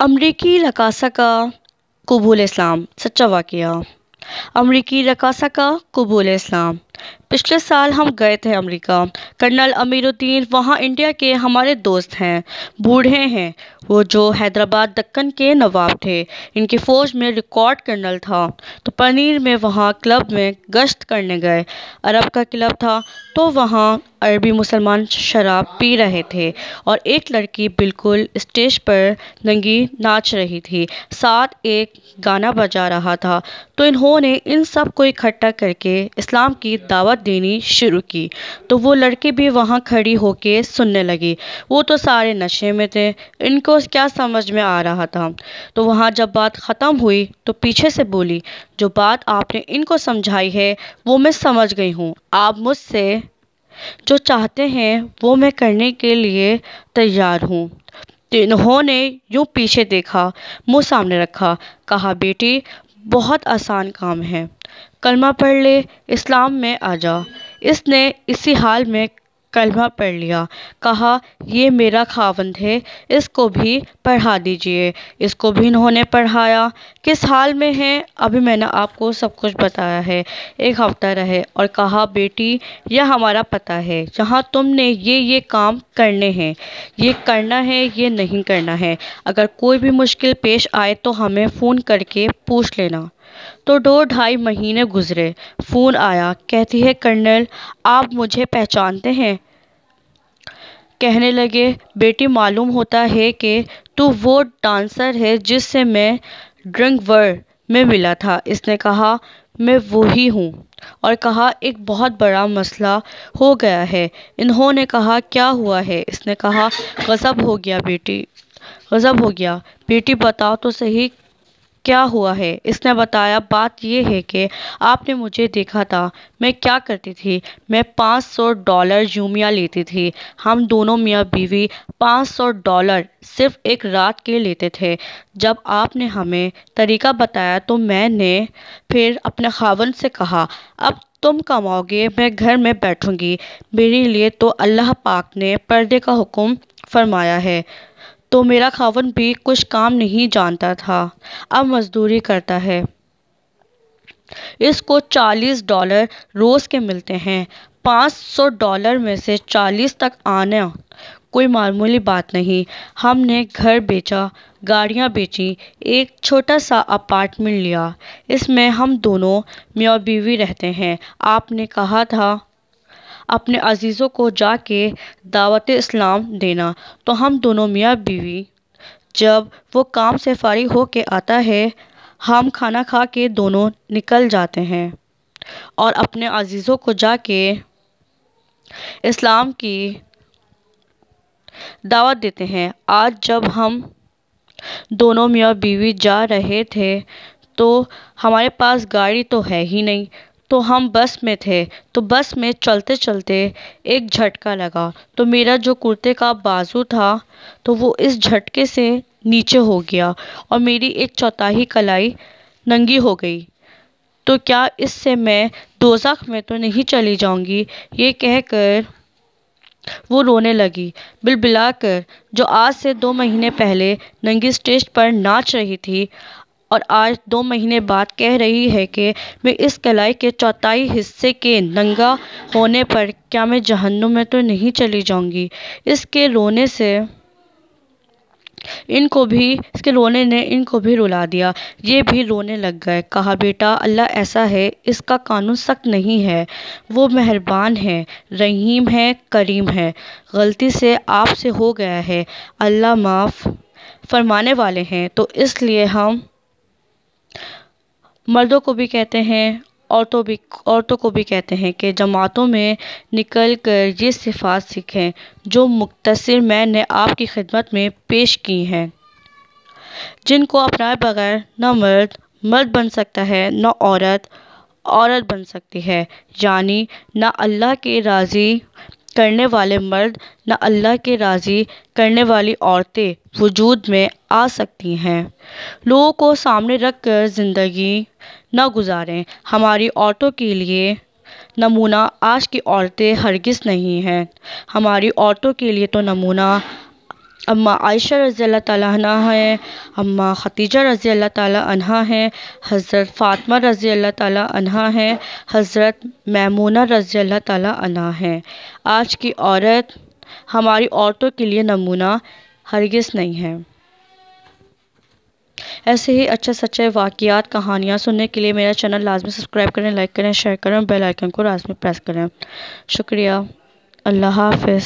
अमरीकी रकासा का कबूल इस्लाम सच्चा वाक़ अमरीकी रकासा का कबूल इस्लाम पिछले साल हम गए थे अमेरिका कर्नल अमीरुद्दीन वहाँ इंडिया के हमारे दोस्त हैं बूढ़े हैं वो जो हैदराबाद दक्कन के नवाब थे इनकी फ़ौज में रिकॉर्ड कर्नल था तो पनीर में वहाँ क्लब में गश्त करने गए अरब का क्लब था तो वहाँ अरबी मुसलमान शराब पी रहे थे और एक लड़की बिल्कुल स्टेज पर नंगी नाच रही थी साथ एक गाना बजा रहा था तो इन्होंने इन सब को इकट्ठा करके इस्लाम की दावत दावत देनी शुरू की तो वो लड़के भी वहाँ खड़ी होके सुनने लगी वो तो सारे नशे में थे इनको क्या समझ में आ रहा था तो वहाँ जब बात ख़त्म हुई तो पीछे से बोली जो बात आपने इनको समझाई है वो मैं समझ गई हूँ आप मुझसे जो चाहते हैं वो मैं करने के लिए तैयार हूँ तो इन्होंने यूँ पीछे देखा मुँह सामने रखा कहा बेटी बहुत आसान काम है कलमा पढ़ ले इस्लाम में आ जा इसने इसी हाल में कलमा पढ़ लिया कहा ये मेरा खावंद है इसको भी पढ़ा दीजिए इसको भी इन्होंने पढ़ाया किस हाल में है अभी मैंने आपको सब कुछ बताया है एक हफ्ता रहे और कहा बेटी यह हमारा पता है जहाँ तुमने ये ये काम करने हैं ये करना है ये नहीं करना है अगर कोई भी मुश्किल पेश आए तो हमें फ़ोन करके पूछ लेना तो दो ढाई महीने गुज़रे फ़ोन आया कहती है कर्नल आप मुझे पहचानते हैं कहने लगे बेटी मालूम होता है कि तू वो डांसर है जिससे मैं ड्रंक वर्ल्ड में मिला था इसने कहा मैं वही हूँ और कहा एक बहुत बड़ा मसला हो गया है इन्होंने कहा क्या हुआ है इसने कहा गज़ब हो गया बेटी गज़ब हो गया बेटी बताओ तो सही क्या हुआ है इसने बताया बात यह है कि आपने मुझे देखा था मैं क्या करती थी मैं पाँच सौ डॉलर यूमिया लेती थी हम दोनों मियाँ बीवी पाँच सौ डॉलर सिर्फ एक रात के लेते थे जब आपने हमें तरीका बताया तो मैंने फिर अपने खावन से कहा अब तुम कमाओगे मैं घर में बैठूंगी मेरे लिए तो अल्लाह पाक ने पर्दे का हुक्म फरमाया है तो मेरा खावन भी कुछ काम नहीं जानता था अब मज़दूरी करता है इसको 40 डॉलर रोज़ के मिलते हैं 500 डॉलर में से 40 तक आना कोई मामूली बात नहीं हमने घर बेचा गाड़ियाँ बेची एक छोटा सा अपार्टमेंट लिया इसमें हम दोनों मियाँ बीवी रहते हैं आपने कहा था अपने अजीज़ों को जाके दावत इस्लाम देना तो हम दोनों मियाँ बीवी जब वो काम से फारिग हो के आता है हम खाना खा के दोनों निकल जाते हैं और अपने अजीज़ों को जाके इस्लाम की दावत देते हैं आज जब हम दोनों मियाँ बीवी जा रहे थे तो हमारे पास गाड़ी तो है ही नहीं तो हम बस में थे तो बस में चलते चलते एक झटका लगा तो मेरा जो कुर्ते का बाजू था तो वो इस झटके से नीचे हो गया और मेरी एक चौथाई कलाई नंगी हो गई तो क्या इससे मैं दो में तो नहीं चली जाऊंगी ये कहकर वो रोने लगी बिलबिला कर जो आज से दो महीने पहले नंगी स्टेज पर नाच रही थी और आज दो महीने बाद कह रही है कि मैं इस कलाई के चौथाई हिस्से के नंगा होने पर क्या मैं जहन्नुम में तो नहीं चली जाऊंगी इसके रोने से इनको भी इसके रोने ने इनको भी रुला दिया ये भी रोने लग गए कहा बेटा अल्लाह ऐसा है इसका कानून सख्त नहीं है वो मेहरबान है रहीम है करीम है गलती से आपसे हो गया है अल्लाह माफ़ फरमाने वाले हैं तो इसलिए हम मर्दों को भी कहते हैं औरतों भी औरतों को भी कहते हैं कि जमातों में निकल कर ये सिफात सीखें जो मुख्तर मैंने आपकी खिदमत में पेश की हैं जिनको अपनाए बगैर न मर्द मर्द बन सकता है न औरत औरत बन सकती है यानी ना अल्लाह के राज़ी करने वाले मर्द न अल्लाह के राज़ी करने वाली औरतें वजूद में आ सकती हैं लोगों को सामने रख कर ज़िंदगी न गुजारें हमारी औरतों के लिए नमूना आज की औरतें हरगिज़ नहीं हैं हमारी औरतों के लिए तो नमूना अम्मा आयशा रज़ी अल्लाह तह हैं अम्मा ख़तीजा रज़ी अल्लाह तह हैं हज़रत फ़ातिमा रज़ी अल्लाह तह हैं हज़रत मैमूना रज़ी अल्लाह तह हैं आज की औरत हमारी औरतों के लिए नमूना हरगिज़ नहीं है ऐसे ही अच्छे सच्चे वाक़ात कहानियाँ सुनने के लिए मेरा चैनल लाजमी सब्सक्राइब करें लाइक करें शेयर करें बेल आइकन को लाजमी प्रेस करें शुक्रिया अल्लाह हाफ